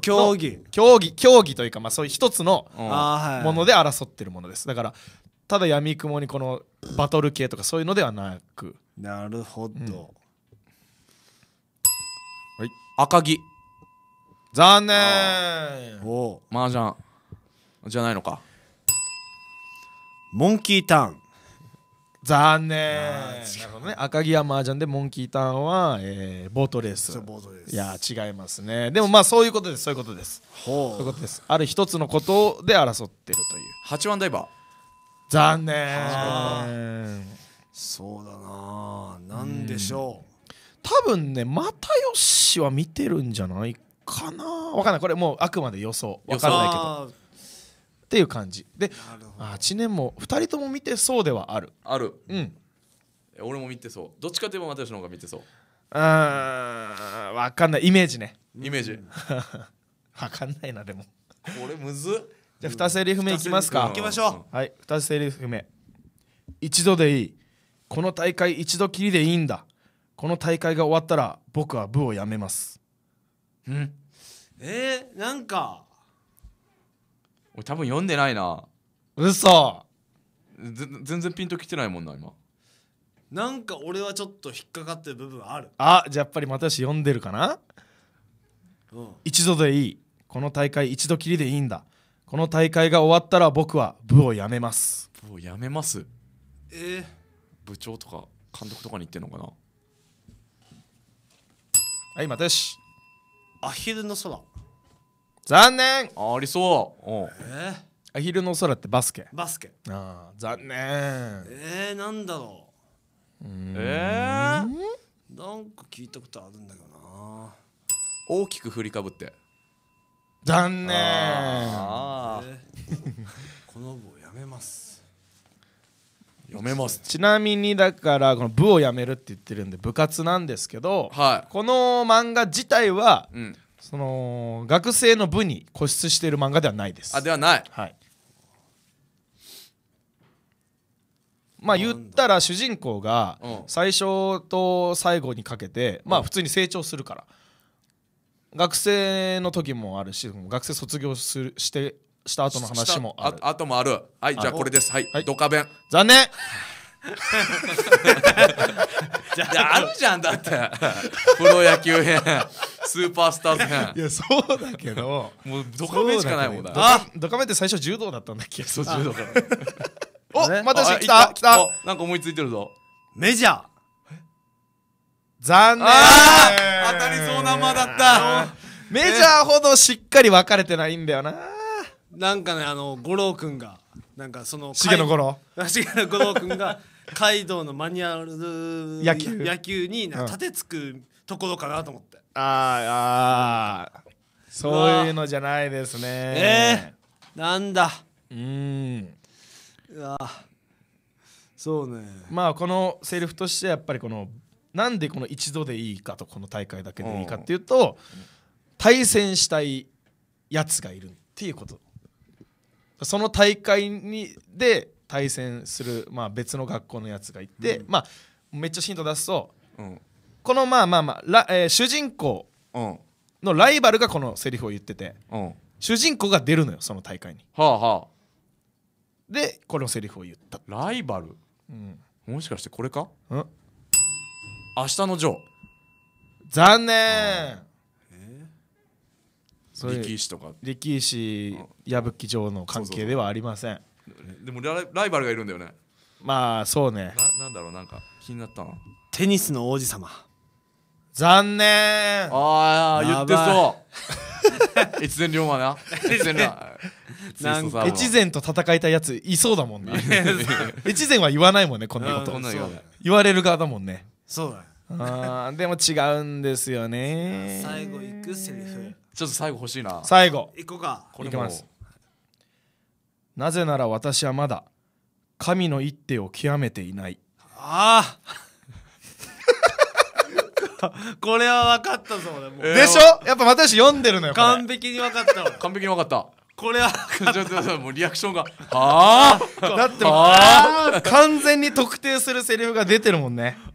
競技。競技、競技というか、まあ、そういう一つのもので争ってるものです。だから、ただ闇雲にこのバトル系とかそういうのではなく。なるほど。うん、はい。赤木。残念お麻雀じゃないのかモンキーターン残念なるほどね赤城山麻雀でモンキーターンは、えー、ボートレースいや違いますねでもまあそういうことですそういうことですそういうことですある一つのことで争ってるという八番ダイバー残念そうだな何でしょう、うん、多分ね又吉は見てるんじゃないかな分かんないこれもうあくまで予想分かんないけどっていう感じで8年も2人とも見てそうではあるあるうん俺も見てそうどっちかといえば私の方が見てそうあ分かんないイメージねイメージ分 (laughs) かんないなでもこれむずっじゃあ2セリフ目いきますかいきましょうはい2セリフ目一度でいいこの大会一度きりでいいんだこの大会が終わったら僕は部を辞めますうんえー、なんか俺多分読んでないな嘘ぜ全然ピンときてないもんな今なんか俺はちょっと引っかかってる部分あるあじゃあやっぱり私読んでるかな、うん、一度でいいこの大会一度きりでいいんだこの大会が終わったら僕は部を辞めます部を辞めますえー、部長とか監督とかに言ってんのかなはい、またよし。アヒルの空。残念ありそうおえー、アヒルの空ってバスケバスケああ残念えー、なんだろううえー、なんか聞いたことあるんだけどな大きく振りかぶって残念ああ、えー、この部をやめますやめますちなみにだからこの部をやめるって言ってるんで部活なんですけど、はい、この漫画自体は、うんその学生の部に固執している漫画ではないですあではないはいまあ言ったら主人公が最初と最後にかけてまあ普通に成長するから学生の時もあるし学生卒業するしてした後の話もあるあ後もあるはいじゃあこれですはい、はい、ドカベン残念じゃああるじゃんだってプロ野球編スーパースターズ編いやそうだけどもうドカメしかないもんだあドカメって最初柔道だったんだっけそう柔道からおまた来た来たなんか思いついてるぞメジャー残念当たりそうな間だったメジャーほどしっかり分かれてないんだよななんかねあの五郎君がなんかその重野五郎 (laughs) 重野五郎君がカイドウのマニュアル野球野球に立て盾つくところかなと思って、あーああそういうのじゃないですねえー、なんだうんうわそうねまあこのセリフとしてやっぱりこのなんでこの一度でいいかとこの大会だけでいいかっていうと、対戦したいやつがいるっていうことその大会にで対戦する、まあ、別の学校のやつがいて、うん、まあ、めっちゃヒント出すと、うん、このまあまあまあら、えー、主人公のライバルがこのセリフを言ってて、主人公が出るのよその大会に。はあはあ、でこのセリフを言ったライバル、うん、もしかしてこれか明日のジョー残念、え力士とか力士矢吹城の関係ではありませんでもライバルがいるんだよねまあそうねななんだろうなんか気になったなテニスの王子様残念ああ言ってそう越前龍馬な越前龍馬 (laughs) なん越前と戦いたいやついそうだもんね。(laughs) 越前は言わないもんねこんなこと言われる側だもんねそうだあでも違うんですよね最後いくセリフちょっと最後欲しいな最後いこうかこれいきますなぜなら私はまだ神の一手を極めていないああ (laughs) これは分かったぞでしょやっぱ私読んでるのよ完璧に分かった完璧に分かったこれはっもうリアクションが「ああだってもう完全に特定するセリフが出てるもんね、うん分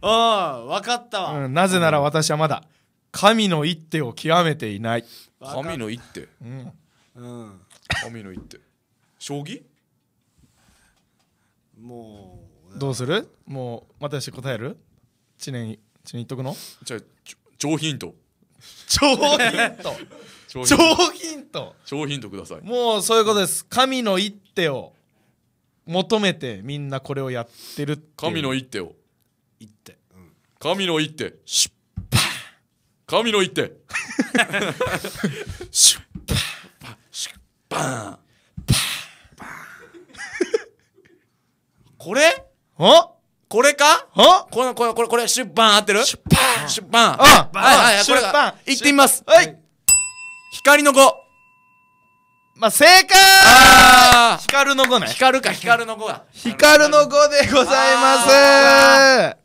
かったわ、うん、なぜなら私はまだ神の一手を極めていない、神の一手うん、うん、神の一手将棋もうどうするもう私答える知念知念言っとくのじゃあ上ヒント超ヒント超ヒント超ヒントくださいもうそういうことです神の一手を求めてみんなこれをやってるって神の一手を一手、うん、神の一手シュ神の一手シュッパシュッパこれん?。これかん?。この、これ、これ、これ、出版合ってる出版出版あはいはい、これが。いってみます。はい。光の子。まあ、正解光の子ね。光か、光の子が。光の子でございます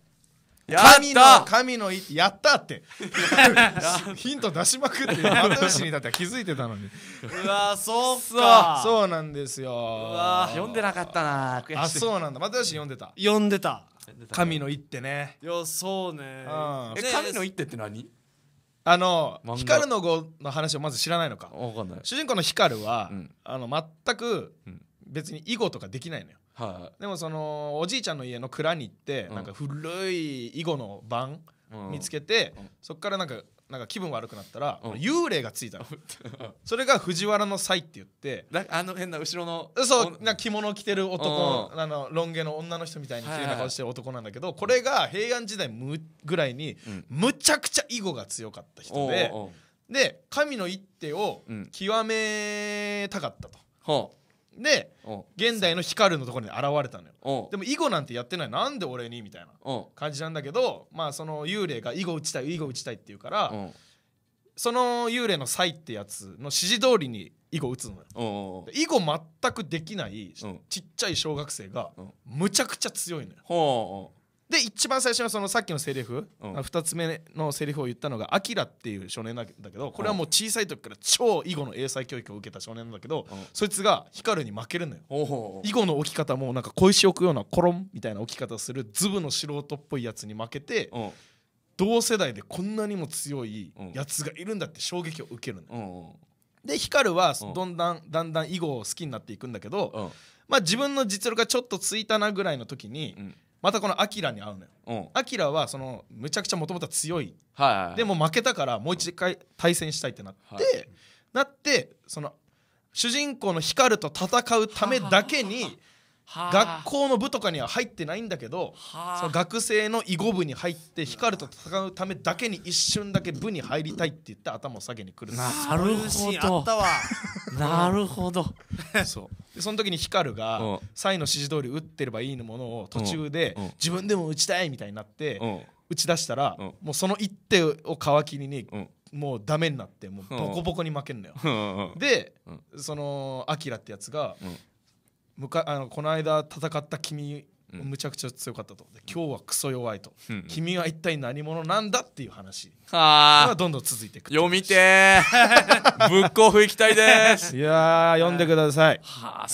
神の神のやったって (laughs) ヒント出しまくって又吉にだって気づいてたのにうわそうかそうなんですようわ読んでなかったなあそうなんだ又吉読んでた読んでた神の一手ねいやそうね、うん、え神の一手って何あの光の碁の話をまず知らないのか主人公の光は、うん、あの全く別に囲碁とかできないのよはい、でもそのおじいちゃんの家の蔵に行って、なんか古い囲碁の盤見つけて、そっからなんかなんか気分悪くなったら、幽霊がついたの (laughs) それが藤原の才って言ってあの変な後ろのそうな着物着てる男、あのロン毛の女の人みたいに綺麗な顔してる男なんだけど、これが平安時代むぐらいに、むちゃくちゃ囲碁が強かった人で、で神の一手を極めたかったと。うんで現代のヒカルのところに現れたのよでも囲碁なんてやってないなんで俺にみたいな感じなんだけどまあその幽霊が囲碁打ちたい囲碁打ちたいって言うからその幽霊の才ってやつの指示通りに囲碁打つのよ囲碁全くできないちっちゃい小学生がむちゃくちゃ強いのよで一番最初のそのさっきのセリフ、うん、2つ目のセリフを言ったのが「アキラっていう少年だけどこれはもう小さい時から超囲碁の英才教育を受けた少年なんだけど、うん、そいつがヒカルに負けるのよ囲碁の置き方もなんか小石置くようなコロンみたいな置き方するズブの素人っぽいやつに負けて、うん、同世代でこんなにも強いやつがいるんだって衝撃を受けるのよ。でヒカルはどんだんだんだん囲碁を好きになっていくんだけど、まあ自分の実力がちょっとついたなぐらいの時に、またこのアキラに会うのよ、アキラはそのむちゃくちゃもともと強いはいはいはい、でも負けたからもう一回対戦したいってなって、はい、なってその主人公の光と戦うためだけに学校の部とかには入ってないんだけどその学生の囲碁部に入って光と戦うためだけに一瞬だけ部に入りたいって言って頭を下げにくるなるほどなるほどそうその時に光がサイの指示通り打ってればいいのものを途中で自分でも打ちたいみたいになって打ち出したらもうその一手を皮切りにもうダメになってもうボコボコに負けんのよでそのアキラってやつが、むかあのこの間戦った君むちゃくちゃ強かったと、今日はクソ弱いと、うん君は一体何者なんだっていう話がどんどん続いていく読みてブックオフ行きたいですいや読んでください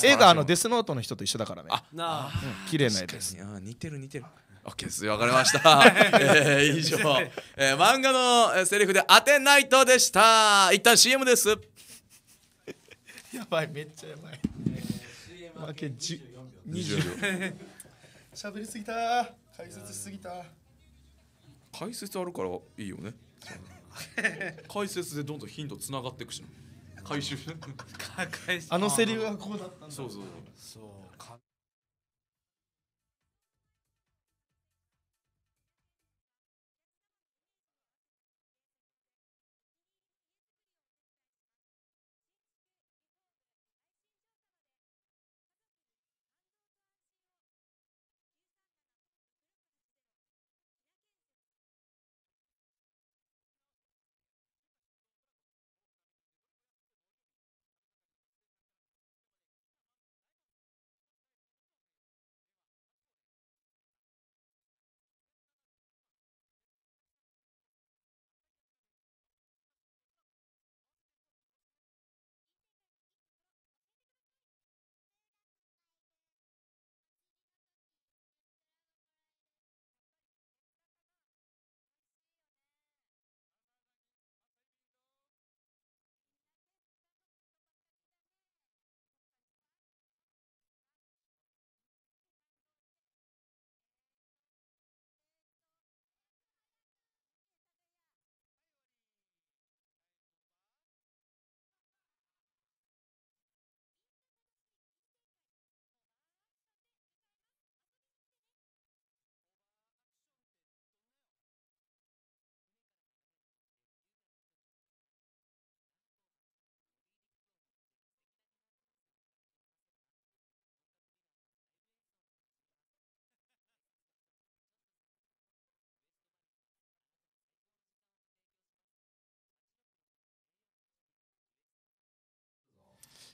映画あのデスノートの人と一緒だからねあな、うん、綺麗な絵です似てる似てる OK です分かりました、(laughs) えー、以上、えー、漫画のセリフで当てないとでした一旦 CM ですやばいめっちゃやばい負け10 (laughs) 喋りすぎた解説しすぎた解説あるからいいよね (laughs) 解説でどんどん頻度つながっていくし回収 (laughs) あのセリフはこうだったんだそうそうそう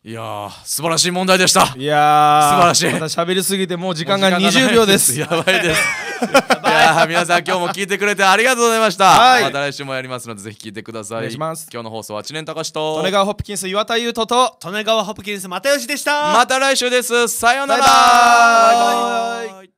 いやー素晴らしい問題でしたいやー素晴らしい喋りすぎてもう時間が20秒です (laughs) やばいです (laughs) いや皆さん今日も聞いてくれてありがとうございました、はい、また来週もやりますのでぜひ聞いてください今日の放送は知念隆と利根川ホプキンス岩田優斗と利根川ホプキンス又吉でしたまた来週ですさようならバイバイ